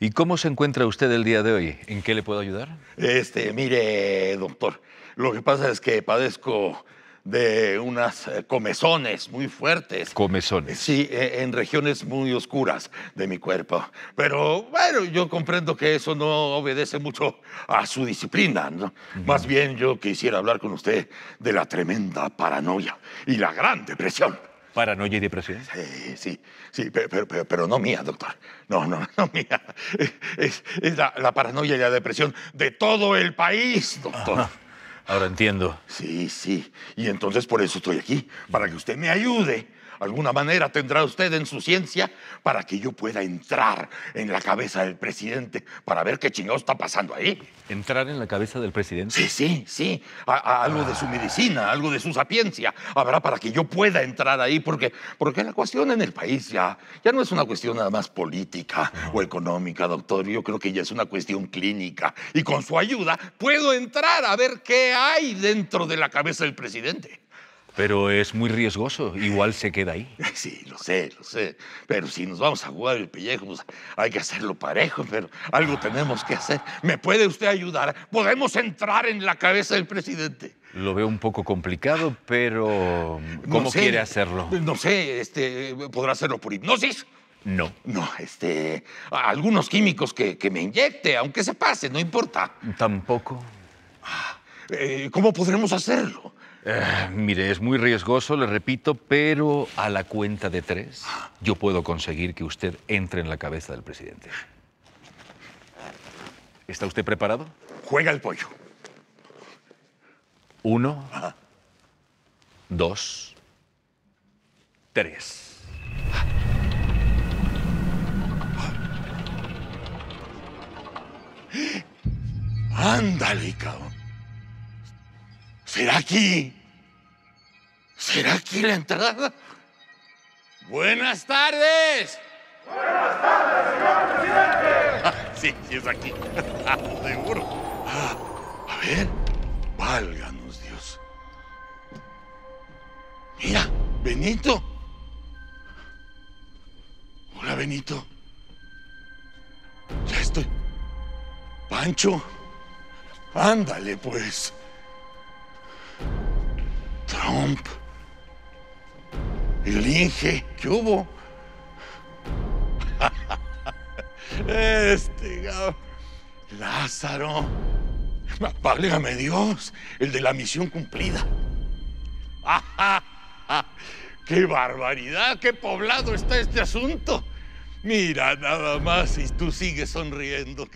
¿Y cómo se encuentra usted el día de hoy? ¿En qué le puedo ayudar? Este, mire, doctor, lo que pasa es que padezco de unas eh, comezones muy fuertes. Comezones. Sí, e, en regiones muy oscuras de mi cuerpo. Pero bueno, yo comprendo que eso no obedece mucho a su disciplina. ¿no? Más bien yo quisiera hablar con usted de la tremenda paranoia y la gran depresión. ¿Paranoia y depresión? Sí, sí, sí pero, no mía, doctor. No, no, no mía. Es, la, paranoia y la depresión de todo el país, doctor. Ahora entiendo. Sí, sí. Y entonces por eso estoy aquí, para que usted me ayude Alguna manera tendrá usted en su ciencia para que yo pueda entrar en la cabeza del presidente para ver qué chingado está pasando ahí. ¿Entrar en la cabeza del presidente? Sí, sí, sí. algo de su ah. medicina, algo de su sapiencia. Habrá para que yo pueda entrar ahí porque, porque la cuestión en el país ya, ya no es una cuestión nada más política o económica, doctor. Yo creo que ya es una cuestión clínica. Y con su ayuda puedo entrar a ver qué hay dentro de la cabeza del presidente. Pero es muy riesgoso, igual se queda ahí. Sí, lo sé, lo sé. Pero si nos vamos a jugar el pellejo, pues, hay que hacerlo parejo, pero algo tenemos que hacer. ¿Me puede usted ayudar? Podemos entrar en la cabeza del presidente. Lo veo un poco complicado, pero ¿cómo quiere hacerlo? No sé, este, ¿podrá hacerlo por hipnosis? No. No, este, algunos químicos que, me inyecte, aunque se pase, no importa. Tampoco. Ah, eh, ¿Cómo podremos hacerlo? Eh, mire, es muy riesgoso, le repito, pero a la cuenta de tres yo puedo conseguir que usted entre en la cabeza del presidente. ¿Está usted preparado? Juega el pollo. Uno, dos, tres. Ándale, cabrón. ¿Será aquí? ¿Será aquí la entrada? Buenas tardes. Buenas tardes, señor presidente. sí, sí es aquí. Seguro. Ah, a ver, válganos Dios. Mira, Benito. Hola, Benito. Ya estoy. Pancho. Ándale, pues. Trump, el Inge, ¿qué hubo? este, Lázaro, válgame Dios, el de la misión cumplida. ¡Qué barbaridad! ¡Qué poblado está este asunto! Mira, nada más, y tú sigues sonriendo.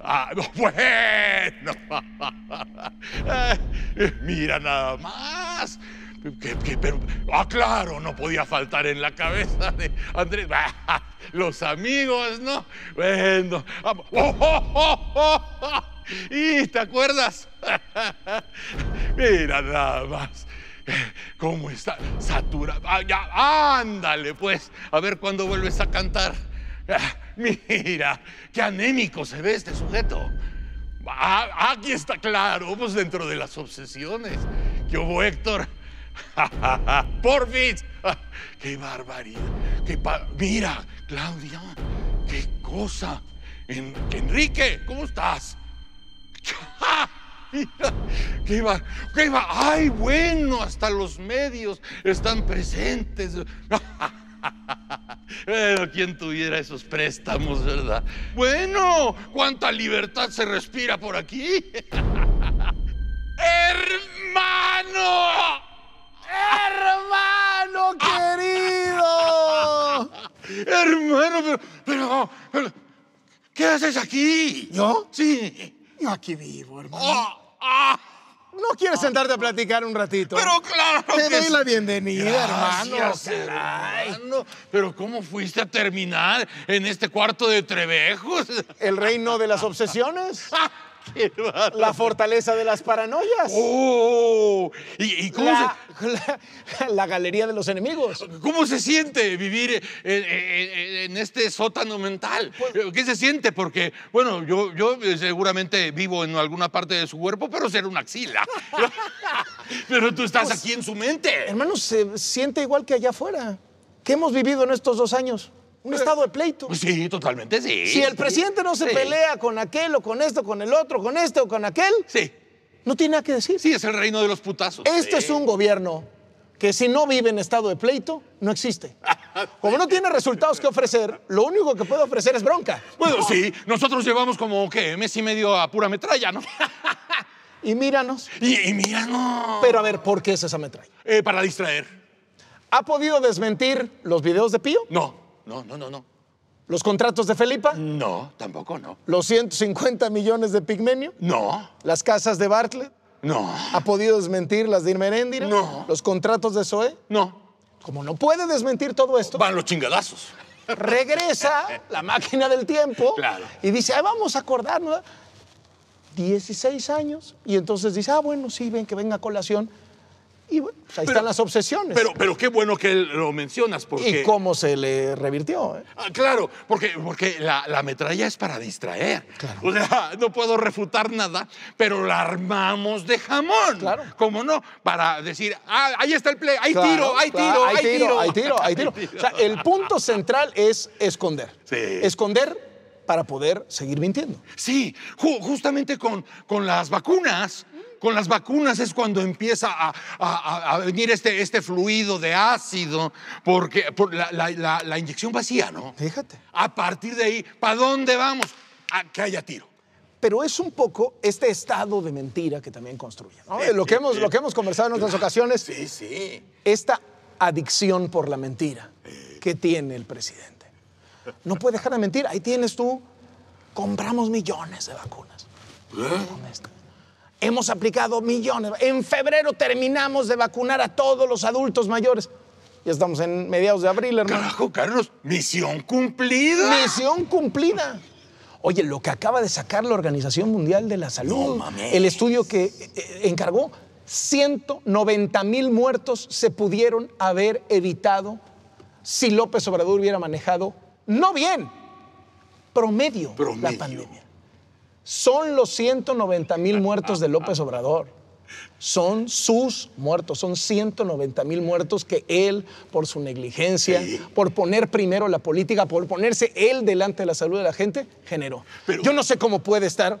Ah, bueno. Mira, nada más ah, claro, no podía faltar en la cabeza de Andrés. Ah, los amigos, ¿no? Bueno. Oh, oh, oh, ¿Y te acuerdas? Mira nada más. ¿Cómo está? Saturado. Ah, ándale, pues. A ver cuándo vuelves a cantar. Ah, mira, qué anémico se ve este sujeto. aquí está claro, pues dentro de las obsesiones yo hubo, Héctor? fin, ¡Qué barbaridad! ¡Qué ¡Mira, Claudia! ¡Qué cosa! ¡Enrique! ¿Cómo estás? ¿qué va? ¿Qué va? ¡Ay, bueno! Hasta los medios están presentes. Pero quien tuviera esos préstamos, ¿verdad? Bueno, cuánta libertad se respira por aquí. ¡Hermano! ¡Hermano querido! Hermano, pero, pero, ¿qué haces aquí? ¿Yo? Sí. Yo aquí vivo, hermano. Ah, ah. ¿No quieres sentarte a platicar un ratito? Pero claro Te doy la bienvenida, hermano. hermano. Pero ¿cómo fuiste a terminar en este cuarto de Trevejos? El reino de las obsesiones. Ah, la fortaleza de las paranoias. ¡Oh! ¿Y, cómo la, galería de los enemigos. ¿Cómo se siente vivir en, este sótano mental? Pues eh, ¿Qué se siente? Porque, bueno, yo, yo eh, seguramente vivo en alguna parte de su cuerpo, pero ser una axila. pero tú estás pues, aquí en su mente. Hermano, se siente igual que allá afuera. ¿Qué hemos vivido en estos dos años? Un estado de pleito. Sí, totalmente sí. Si el presidente no se pelea con aquel o con esto, con el otro, con este o con aquel, sí. no tiene nada que decir. Sí, es el reino de los putazos. Este es un gobierno que si no vive en estado de pleito, no existe. Como no tiene resultados que ofrecer, lo único que puede ofrecer es bronca. Bueno, sí, nosotros llevamos como, ¿qué? Mes y medio a pura metralla, ¿no? y míranos. Y, míranos. Pero a ver, ¿por qué es esa metralla? Eh, para distraer. ¿Ha podido desmentir los videos de Pío? No no, no, no, no. ¿Los contratos de Felipa? No, tampoco no. ¿Los 150 millones de Pigmenio? No. ¿Las casas de Bartlett? No. ¿Ha podido desmentir las de Irmeréndira? No. ¿Los contratos de Zoe? No. Como no puede desmentir todo esto. Van los chingadazos. Regresa la máquina del tiempo y dice, ah, vamos a acordarnos. 16 años. Y entonces dice, ah, bueno, sí, ven que venga colación y bueno, pues, ahí están las obsesiones. Pero, pero qué bueno que lo mencionas. Porque... Y cómo se le revirtió. ¿eh? Ah, claro, porque, porque la, metralla es para distraer. O sea, no puedo refutar nada, pero la armamos de jamón. Claro. ¿Cómo no? Para decir, ah, ahí está el play, hay tiro, hay tiro, hay, tiro, Hay tiro, o sea, el punto central es esconder. Esconder para poder seguir mintiendo. Sí, justamente con, con las vacunas con las vacunas es cuando empieza a, venir este, este, fluido de ácido, porque la, inyección vacía, ¿no? Fíjate. A partir de ahí, ¿para dónde vamos? A que haya tiro. Pero es un poco este estado de mentira que también construye. ¿no? Eh, lo, que hemos, lo que hemos conversado en otras ocasiones. Sí, sí. Esta adicción por la mentira que tiene el presidente. No puede dejar de mentir. Ahí tienes tú. Compramos millones de vacunas. ¿Eh? Hemos aplicado millones. En febrero terminamos de vacunar a todos los adultos mayores. Ya estamos en mediados de abril, hermano. Carlos, misión cumplida. Misión cumplida. Oye, lo que acaba de sacar la Organización Mundial de la Salud, el estudio que eh, eh, encargó, 190 mil muertos se pudieron haber evitado si López Obrador hubiera manejado, no bien, promedio. la pandemia son los 190 mil muertos de López Obrador. Son sus muertos, son 190 mil muertos que él, por su negligencia, por poner primero la política, por ponerse él delante de la salud de la gente, generó. Yo no sé cómo puede estar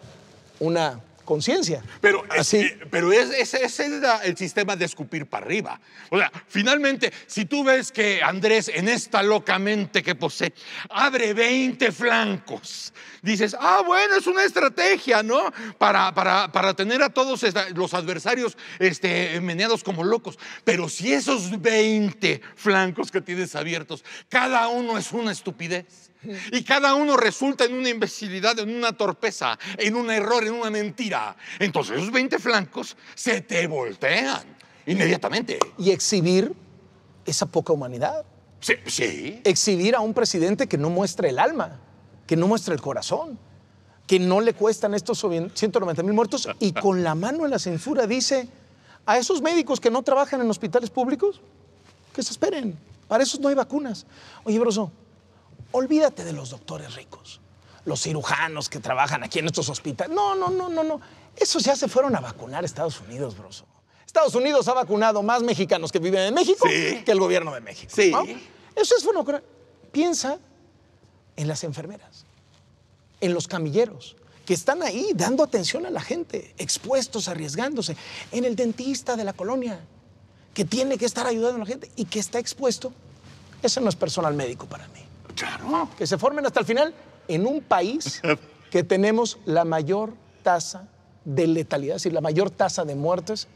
una conciencia. Pero, eh, eh, pero ese es, el sistema de escupir para arriba. O sea, finalmente, si tú ves que Andrés, en esta loca mente que posee, abre 20 flancos, dices, ah, bueno, es una estrategia, ¿no? Para, para, para tener a todos los adversarios este, meneados como locos. Pero si esos 20 flancos que tienes abiertos, cada uno es una estupidez. Y cada uno resulta en una imbecilidad, en una torpeza, en un error, en una mentira. Entonces esos 20 flancos se te voltean inmediatamente. Y exhibir esa poca humanidad. Sí, Exhibir a un presidente que no muestra el alma, que no muestra el corazón, que no le cuestan estos 190 mil muertos y con la mano en la censura dice a esos médicos que no trabajan en hospitales públicos que se esperen. Para esos no hay vacunas. Oye, Broso, olvídate de los doctores ricos, los cirujanos que trabajan aquí en estos hospitales. No, no, no, no, no. Esos ya se fueron a vacunar a Estados Unidos, broso. Estados Unidos ha vacunado más mexicanos que viven en México que el gobierno de México. Sí. Eso es bueno. Piensa en las enfermeras, en los camilleros, que están ahí dando atención a la gente, expuestos, arriesgándose, en el dentista de la colonia, que tiene que estar ayudando a la gente y que está expuesto. Ese no es personal médico para mí. Que se formen hasta el final en un país que tenemos la mayor tasa de letalidad, es decir, la mayor tasa de muertes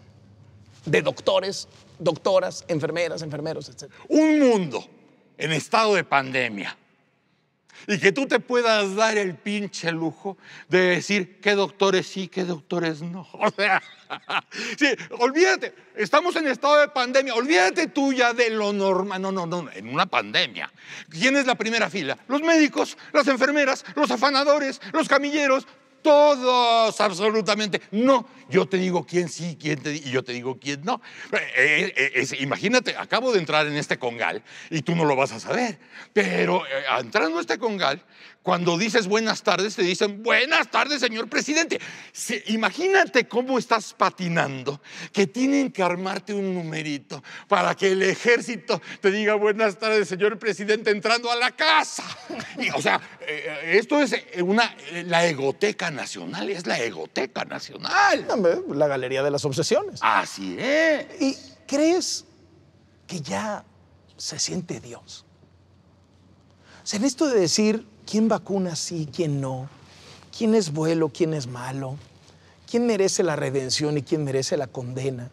de doctores, doctoras, enfermeras, enfermeros, etc. Un mundo en estado de pandemia y que tú te puedas dar el pinche lujo de decir qué doctores sí, qué doctores no. O sea, olvídate, estamos en estado de pandemia, olvídate tuya de lo normal. No, no, no, en una pandemia. ¿Quién es la primera fila? Los médicos, las enfermeras, los afanadores, los camilleros, todos, absolutamente. No, yo te digo quién sí, quién te, y yo te digo quién no. Eh, eh, eh, imagínate, acabo de entrar en este congal y tú no lo vas a saber, pero entrando a este congal, cuando dices buenas tardes, te dicen buenas tardes, señor presidente. imagínate cómo estás patinando, que tienen que armarte un numerito para que el ejército te diga buenas tardes, señor presidente, entrando a la casa. o sea, eh, esto es eh, una, eh, la egoteca nacional, es la egoteca nacional. La galería de las obsesiones. Así es. ¿Y crees que ya se siente Dios? se en esto de decir ¿Quién vacuna sí, quién no? ¿Quién es bueno, quién es malo? ¿Quién merece la redención y quién merece la condena?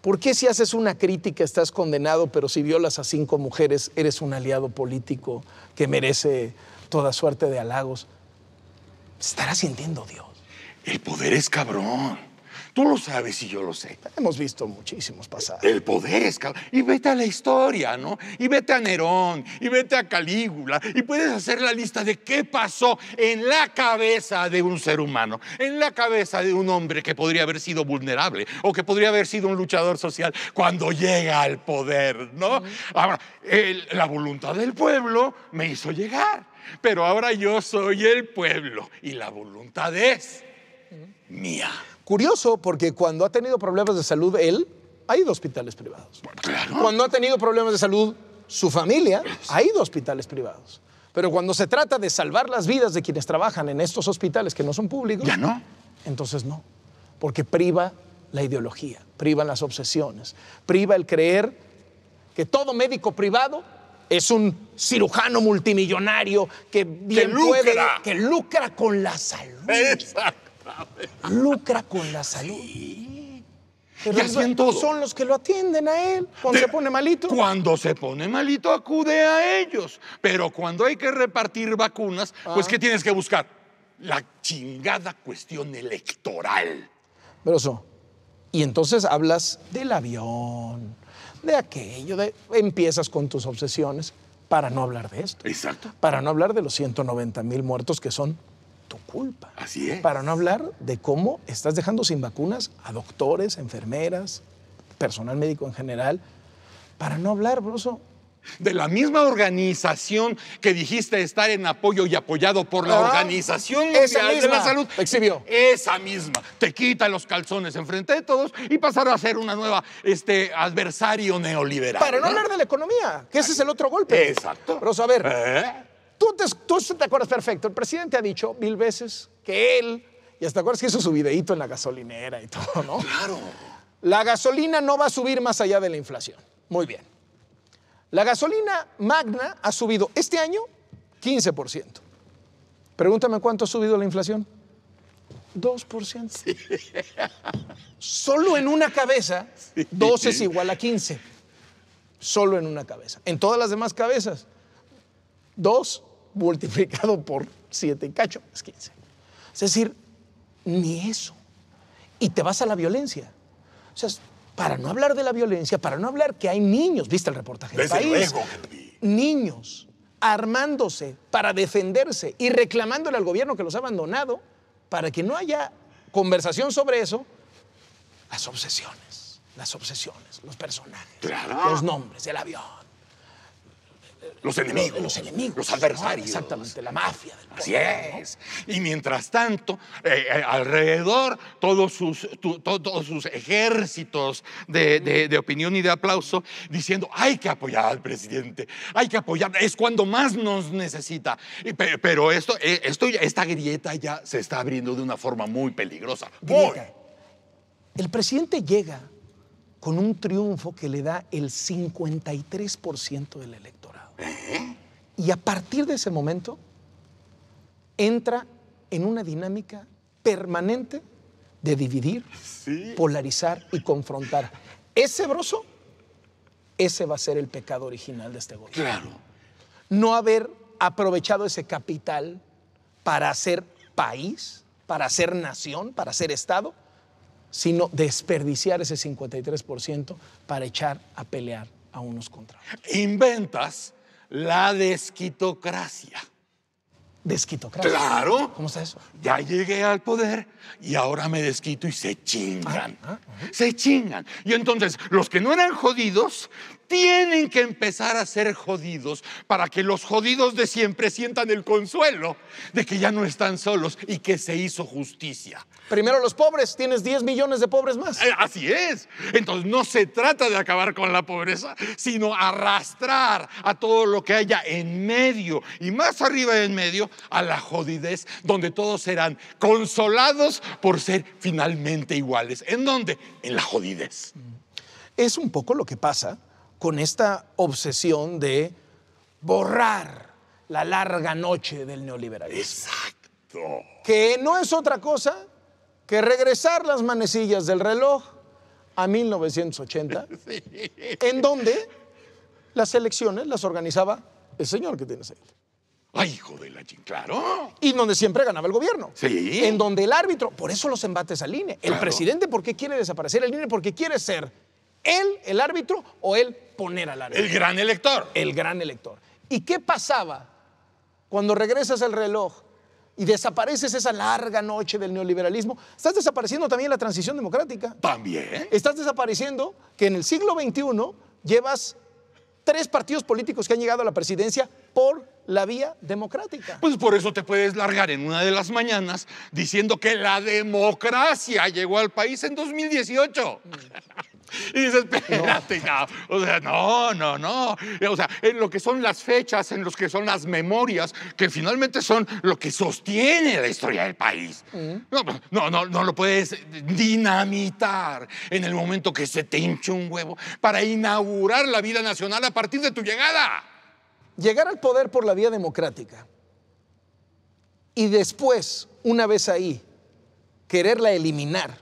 ¿Por qué si haces una crítica estás condenado, pero si violas a cinco mujeres eres un aliado político que merece toda suerte de halagos? Estará sintiendo Dios. El poder es cabrón. Tú lo sabes y yo lo sé. Hemos visto muchísimos pasados. El poder es... Y vete a la historia, ¿no? Y vete a Nerón, y vete a Calígula, y puedes hacer la lista de qué pasó en la cabeza de un ser humano, en la cabeza de un hombre que podría haber sido vulnerable o que podría haber sido un luchador social cuando llega al poder, ¿no? Ahora, la voluntad del pueblo me hizo llegar, pero ahora yo soy el pueblo y la voluntad es mía. Curioso porque cuando ha tenido problemas de salud él, ha ido a hospitales privados. Cuando ha tenido problemas de salud su familia, ha ido a hospitales privados. Pero cuando se trata de salvar las vidas de quienes trabajan en estos hospitales que no son públicos, ya no. Entonces no, porque priva la ideología, privan las obsesiones, priva el creer que todo médico privado es un cirujano multimillonario que bien lucra. puede que lucra con la salud lucra con la salud. Pero son, los que lo atienden a él cuando se pone malito. Cuando se pone malito acude a ellos. Pero cuando hay que repartir vacunas, pues ah. ¿qué tienes que buscar? La chingada cuestión electoral. Pero Y entonces hablas del avión, de aquello, de empiezas con tus obsesiones para no hablar de esto. Exacto. Para no hablar de los 190 mil muertos que son tu culpa. Así es. Para no hablar de cómo estás dejando sin vacunas a doctores, enfermeras, personal médico en general. Para no hablar, broso, de la misma organización que dijiste estar en apoyo y apoyado por la ah, Organización de la Salud. Exhibió. Esa misma. Te quita los calzones enfrente de todos y pasará a ser una nueva este, adversario neoliberal. Para no, hablar de la economía, que ese es el otro golpe. Exacto. Pero, a ver, ¿Eh? Tú te, acuerdas perfecto, el presidente ha dicho mil veces que él, y hasta acuerdas que hizo su videíto en la gasolinera y todo, ¿no? Claro. La gasolina no va a subir más allá de la inflación. Muy bien. La gasolina magna ha subido este año 15%. Pregúntame cuánto ha subido la inflación. 2%. Solo en una cabeza, 2 es igual a 15. Solo en una cabeza. En todas las demás cabezas, 2 multiplicado por siete y cacho, es 15. Es decir, ni eso. Y te vas a la violencia. O sea, para no hablar de la violencia, para no hablar que hay niños, viste el reportaje del país, niños armándose para defenderse y reclamándole al gobierno que los ha abandonado para que no haya conversación sobre eso, las obsesiones, las obsesiones, los personajes, los nombres, el avión. Los enemigos. Los enemigos. Los adversarios. Exactamente, la mafia. Del Así Y mientras tanto, eh, eh, alrededor, todos sus, todos sus ejércitos de, opinión y de aplauso diciendo, hay que apoyar al presidente, hay que apoyar, es cuando más nos necesita. pero eh, esto, esta grieta ya se está abriendo de una forma muy peligrosa. El presidente llega con un triunfo que le da el 53% del electorado. Y a partir de ese momento entra en una dinámica permanente de dividir, polarizar y confrontar. Ese broso, ese va a ser el pecado original de este gobierno. No haber aprovechado ese capital para hacer país, para hacer nación, para hacer Estado, sino desperdiciar ese 53% para echar a pelear a unos contra otros. Inventas la desquitocracia. ¿Desquitocracia? Claro. ¿Cómo está eso? Ya llegué al poder y ahora me desquito y se chingan. Ah, ah, se chingan. Y entonces los que no eran jodidos tienen que empezar a ser jodidos para que los jodidos de siempre sientan el consuelo de que ya no están solos y que se hizo justicia. Primero los pobres, tienes 10 millones de pobres más. Eh, así es. Entonces no se trata de acabar con la pobreza, sino arrastrar a todo lo que haya en medio y más arriba en medio a la jodidez, donde todos serán consolados por ser finalmente iguales. ¿En dónde? En la jodidez. Es un poco lo que pasa con esta obsesión de borrar la larga noche del neoliberalismo. Exacto. Que no es otra cosa que regresar las manecillas del reloj a 1980, en donde las elecciones las organizaba el señor que tiene ahí. ¡Ay, hijo de la chingada! claro! Y donde siempre ganaba el gobierno. Sí. En donde el árbitro, por eso los embates al INE. El presidente, ¿por qué quiere desaparecer el INE? Porque quiere ser él, el árbitro, o él poner al árbitro. El gran elector. El gran elector. ¿Y qué pasaba cuando regresas al reloj y desapareces esa larga noche del neoliberalismo? Estás desapareciendo también la transición democrática. También. Estás desapareciendo que en el siglo XXI llevas tres partidos políticos que han llegado a la presidencia por la vía democrática. Pues por eso te puedes largar en una de las mañanas diciendo que la democracia llegó al país en 2018. Y dices, espérate, no. no. O sea, no, no, no. O sea, en lo que son las fechas, en lo que son las memorias, que finalmente son lo que sostiene la historia del país. No, pues, no, no, no lo puedes dinamitar en el momento que se te hinche un huevo para inaugurar la vida nacional a partir de tu llegada. Llegar al poder por la vía democrática y después, una vez ahí, quererla eliminar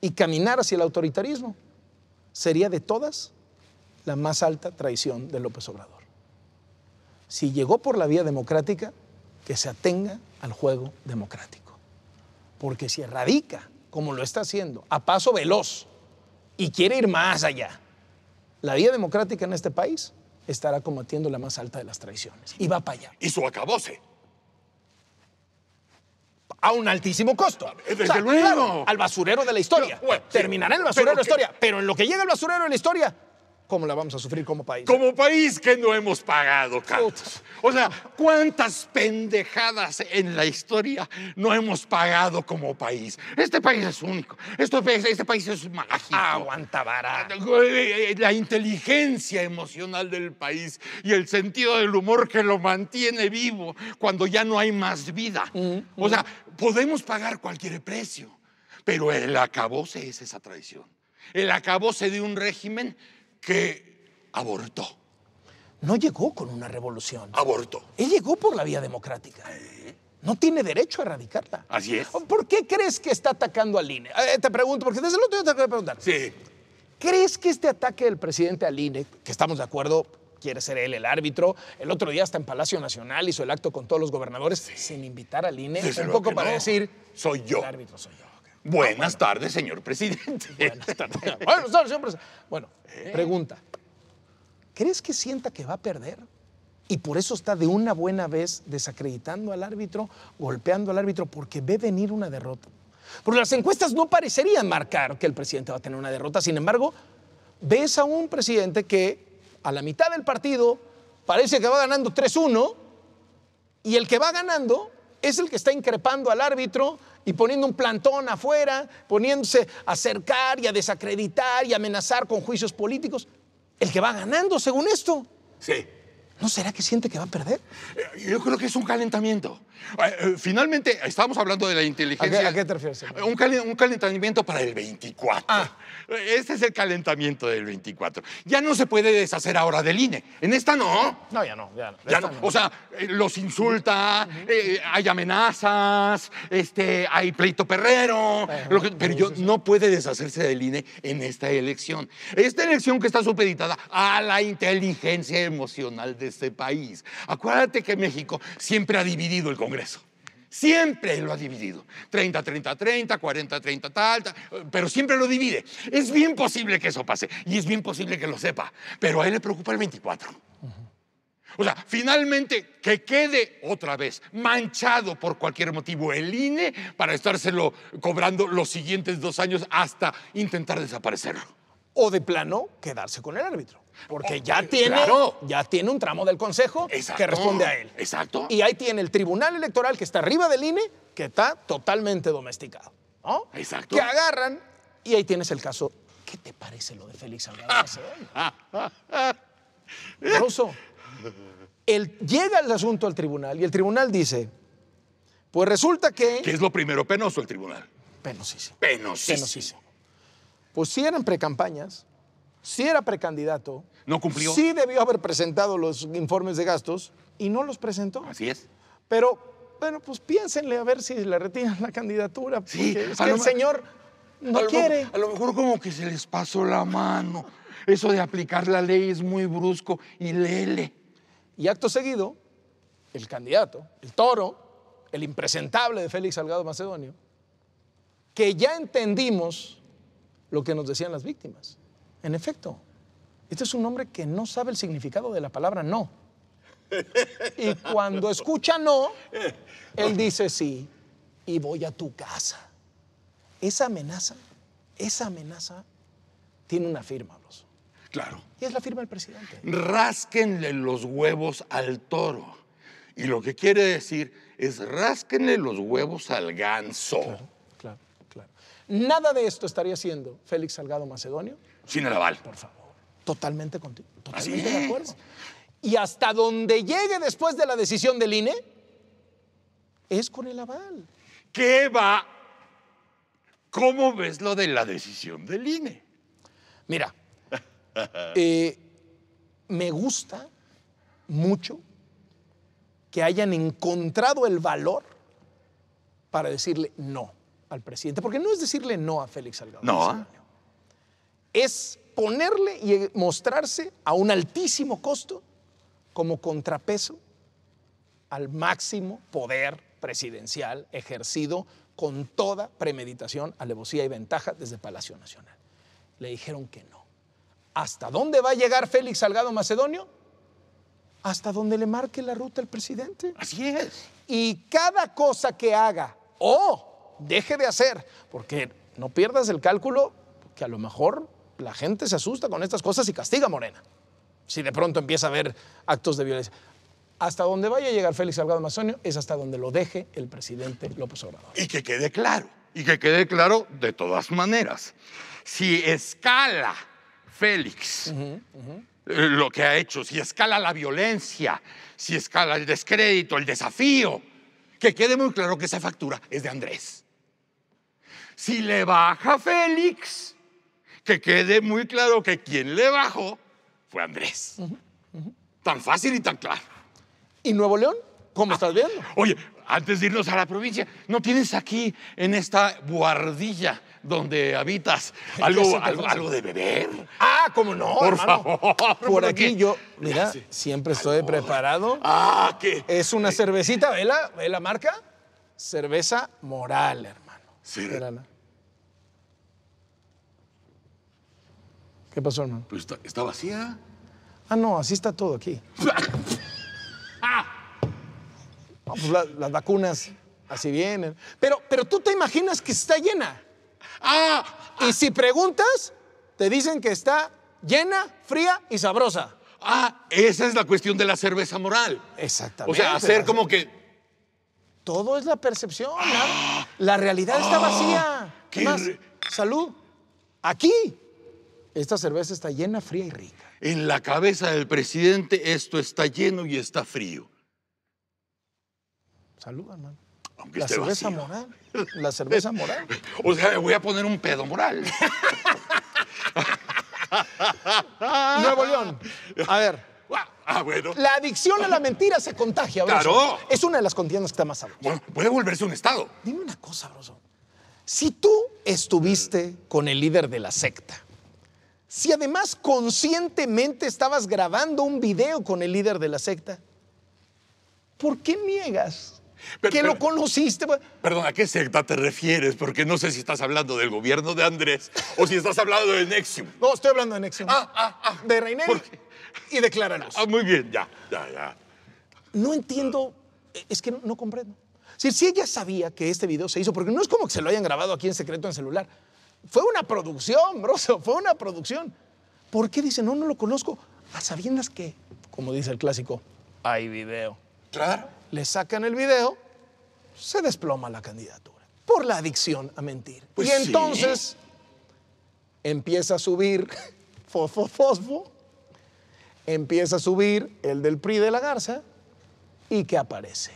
y caminar hacia el autoritarismo sería de todas la más alta traición de López Obrador. Si llegó por la vía democrática, que se atenga al juego democrático. Porque si erradica, como lo está haciendo, a paso veloz, y quiere ir más allá, la vía democrática en este país estará cometiendo la más alta de las traiciones. Y va para allá. Y su acabóse a un altísimo costo. Eh, desde al basurero de la historia. Terminará en el basurero de la historia. Pero en lo que llega el basurero de la historia, ¿cómo la vamos a sufrir como país? Como país que no hemos pagado, Carlos. O sea, ¿cuántas pendejadas en la historia no hemos pagado como país? Este país es único. Este país, este país es mágico. Ah, aguanta vara. Eh, eh, eh, la inteligencia emocional del país y el sentido del humor que lo mantiene vivo cuando ya no hay más vida. Mm, mm. o sea, podemos pagar cualquier precio, pero el acabose es esa traición. El acabose de un régimen que abortó. No llegó con una revolución. Abortó. Él llegó por la vía democrática. No tiene derecho a erradicarla. Así es. ¿Por qué crees que está atacando al INE? Eh, te pregunto, porque desde el otro día te voy a preguntar. Sí. ¿Crees que este ataque del presidente al INE, que estamos de acuerdo, quiere ser él el árbitro. El otro día está en Palacio Nacional hizo el acto con todos los gobernadores sin invitar al INE, un poco para decir, soy yo. El árbitro soy yo. Buenas tardes, señor presidente. Buenas tardes. Buenas tardes, señor presidente. Bueno, eh. pregunta. ¿Crees que sienta que va a perder? y por eso está de una buena vez desacreditando al árbitro, golpeando al árbitro, porque ve venir una derrota. Porque las encuestas no parecerían marcar que el presidente va a tener una derrota, sin embargo, ves a un presidente que a la mitad del partido parece que va ganando 3-1 y el que va ganando es el que está increpando al árbitro, y poniendo un plantón afuera, poniéndose a acercar y a desacreditar y amenazar con juicios políticos, el que va ganando según esto. Sí. ¿No será que siente que va a perder? Eh, yo creo que es un calentamiento. Eh, eh, finalmente, estábamos hablando de la inteligencia. ¿A qué, Un, calentamiento para el 24. Ah. Este es el calentamiento del 24. Ya no se puede deshacer ahora del INE. En esta no. No, ya no. Ya no. O sea, los insulta, hay amenazas, este, hay pleito perrero. pero yo no puede deshacerse del INE en esta elección. Esta elección que está supeditada a la inteligencia emocional de este país. Acuérdate que México siempre ha dividido el Congreso. Siempre lo ha dividido. 30, 30, 30, 40, 30, tal, tal, pero siempre lo divide. Es bien posible que eso pase y es bien posible que lo sepa, pero a él le preocupa el 24. O sea, finalmente que quede otra vez manchado por cualquier motivo el INE para estárselo cobrando los siguientes dos años hasta intentar desaparecerlo o de plano quedarse con el árbitro. Porque ya, tiene, ya tiene un tramo del Consejo que responde a él. Exacto. Y ahí tiene el Tribunal Electoral que está arriba del INE, que está totalmente domesticado. ¿no? Exacto. Que agarran y ahí tienes el caso. ¿Qué te parece lo de Félix Salgado el, llega el asunto al tribunal y el tribunal dice, pues resulta que... ¿Qué es lo primero penoso el tribunal? Penosísimo. Penosísimo. penosísimo pues si eran precampañas, si era precandidato. No cumplió. Sí debió haber presentado los informes de gastos y no los presentó. Así es. Pero, bueno, pues piénsenle a ver si le retiran la candidatura. sí, el señor no quiere. a lo mejor como que se les pasó la mano. Eso de aplicar la ley es muy brusco y lele. Y acto seguido, el candidato, el toro, el impresentable de Félix Salgado Macedonio, que ya entendimos lo que nos decían las víctimas. En efecto, este es un hombre que no sabe el significado de la palabra no. Y cuando escucha no, él dice sí y voy a tu casa. Esa amenaza, esa amenaza tiene una firma, Alonso. Claro. Y es la firma del presidente. Rásquenle los huevos al toro. Y lo que quiere decir es rásquenle los huevos al ganso. claro claro. Nada de esto estaría haciendo Félix Salgado Macedonio. Sin el aval. Por favor. Totalmente contigo. Totalmente de acuerdo. Y hasta donde llegue después de la decisión del INE, es con el aval. ¿Qué va? ¿Cómo ves lo de la decisión del INE? Mira, eh, me gusta mucho que hayan encontrado el valor para decirle no al presidente, porque no es decirle no a Félix Salgado. No. Es ponerle y mostrarse a un altísimo costo como contrapeso al máximo poder presidencial ejercido con toda premeditación, alevosía y ventaja desde Palacio Nacional. Le dijeron que no. ¿Hasta dónde va a llegar Félix Salgado Macedonio? Hasta donde le marque la ruta el presidente. Así es. Y cada cosa que haga o oh, deje de hacer, porque no pierdas el cálculo, que a lo mejor la gente se asusta con estas cosas y castiga a Morena, si de pronto empieza a haber actos de violencia. Hasta donde vaya a llegar Félix Salgado Masonio es hasta donde lo deje el presidente López Obrador. Y que quede claro, y que quede claro de todas maneras, si escala Félix eh, lo que ha hecho, si escala la violencia, si escala el descrédito, el desafío, que quede muy claro que esa factura es de Andrés. Si le baja Félix, que quede muy claro que quien le bajó fue Andrés. Tan fácil y tan claro. ¿Y Nuevo León? ¿Cómo estás ah, viendo? Oye, antes de irnos a la provincia, ¿no tienes aquí en esta guardilla donde habitas algo, algo, de beber? Ah, ¿cómo no? Por favor. Por aquí yo, mira, siempre estoy preparado. Ah, ¿qué? Es una cervecita, ¿ve la, la marca? Cerveza moral, hermano. ¿Qué pasó, hermano? Pues está, vacía. Ah, no, así está todo aquí. Pues las vacunas así vienen. Pero, pero tú te imaginas que está llena. Ah, y ah. si preguntas, te dicen que está llena, fría y sabrosa. Ah, esa es la cuestión de la cerveza moral. Exactamente. O sea, hacer como que todo es la percepción. Ah. la, realidad está ah. vacía. ¿Qué más? Salud. Aquí. Esta cerveza está llena, fría y rica. En la cabeza del presidente esto está lleno y está frío. Salud, hermano. la cerveza moral. La cerveza moral. o sea, voy a poner un pedo moral. Nuevo León. A ver. Ah, bueno. La adicción a la mentira se contagia, Broso. Claro. Es una de las contiendas que está más alto. Bueno, puede volverse un estado. Dime una cosa, Broso. Si tú estuviste con el líder de la secta, si además conscientemente estabas grabando un video con el líder de la secta, ¿por qué niegas que lo conociste? Perdón, ¿a qué secta te refieres? Porque no sé si estás hablando del gobierno de Andrés o si estás hablando de Nexium. No, estoy hablando de Nexium. Ah, ah, ah. De qué? y decláralos. Ah, muy bien, ya, ya, ya. No entiendo, e, es que no, comprendo. Si, si ella sabía que este video se hizo, porque no es como que se lo hayan grabado aquí en secreto en celular. Fue una producción, broso, fue una producción. ¿Por qué dice, no, no lo conozco? A sabiendas que, como dice el clásico, hay video. Claro. Le sacan el video, se desploma la candidatura por la adicción a mentir. Pues y entonces empieza a subir fosfo, fosfo empieza a subir el del PRI de la Garza y que aparece.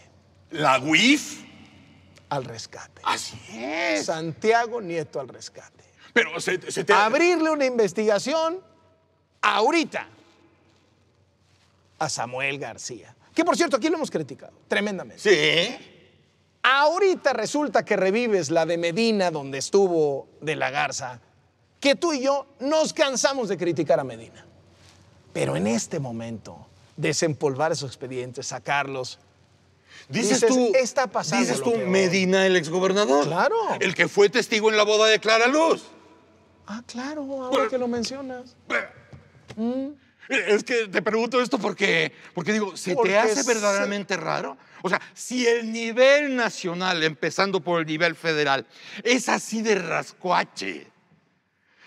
La WIF al rescate. Así es. Santiago Nieto al rescate. Pero se te... Abrirle una investigación ahorita a Samuel García. Que por cierto, aquí lo hemos criticado tremendamente. Sí. Ahorita resulta que revives la de Medina donde estuvo de la Garza, que tú y yo nos cansamos de criticar a Medina. Pero en este momento, desempolvar esos expedientes, sacarlos. Dices, tú, dices tú Medina, el exgobernador. Claro. El que fue testigo en la boda de Clara Luz. Ah, claro, ahora que lo mencionas. Mm. Es que te pregunto esto porque, porque digo, ¿se te hace verdaderamente raro? O sea, si el nivel nacional, empezando por el nivel federal, es así de rascuache,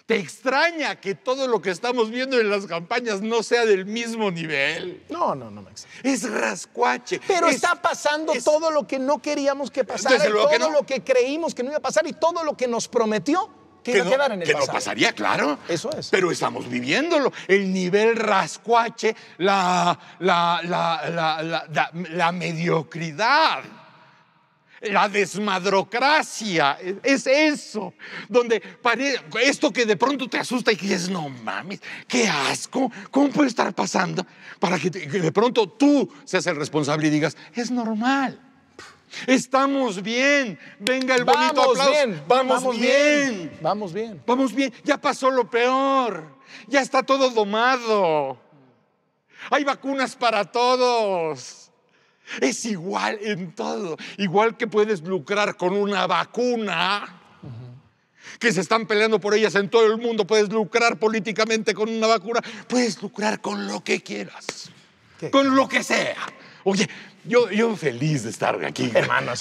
¿Te extraña que todo lo que estamos viendo en las campañas no sea del mismo nivel? No, no, no Max, Es rascuache. Pero está pasando todo lo que no queríamos que pasara, todo lo que creímos que no iba a pasar y todo lo que nos prometió que, iba a quedar en el Que pasaría, claro. Eso es. Pero estamos viviéndolo. El nivel rascuache, la, la, la, la mediocridad la desmadrocracia. Es eso, donde esto que de pronto te asusta y que dices, no mames, qué asco, ¿cómo puede estar pasando? Para que, de pronto tú seas el responsable y digas, es normal. Estamos bien. Venga el bonito vamos Bien, vamos, bien. Vamos bien. Vamos bien. Ya pasó lo peor. Ya está todo domado. Hay vacunas para todos. Es igual en todo. Igual que puedes lucrar con una vacuna, que se están peleando por ellas en todo el mundo, puedes lucrar políticamente con una vacuna, puedes lucrar con lo que quieras, con lo que sea. Oye, yo, yo feliz de estar aquí, hermano.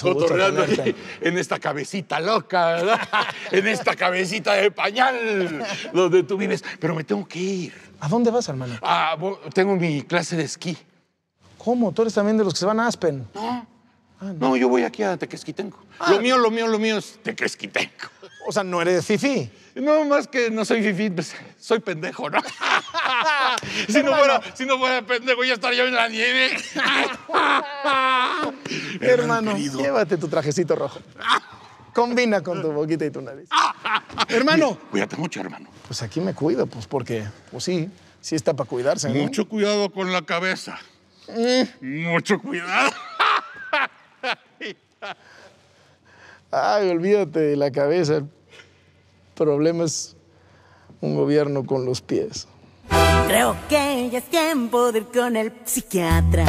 en esta cabecita loca, en esta cabecita de pañal donde tú vives. Pero me tengo que ir. ¿A dónde vas, hermano? Ah, tengo mi clase de esquí. ¿Cómo? ¿Tú eres también de los que se van a Aspen? No. Ah, no. yo voy aquí a Tequesquitenco. Ah. Lo mío, lo mío, lo mío es Tequesquitenco. O sea, no eres fifi. No, más que no soy fifi, pues, soy pendejo, ¿no? si, no fuera, pendejo, ya estaría en la nieve. Hermano, llévate tu trajecito rojo. Combina con tu boquita y tu nariz. hermano. Cuídate pues mucho, hermano. Pues aquí me cuido, pues porque, pues sí, sí está para cuidarse. Mucho cuidado con la cabeza. Mucho cuidado. Ay, olvídate de la cabeza. El problema es un gobierno con los pies. Creo que ya es tiempo de ir con el psiquiatra.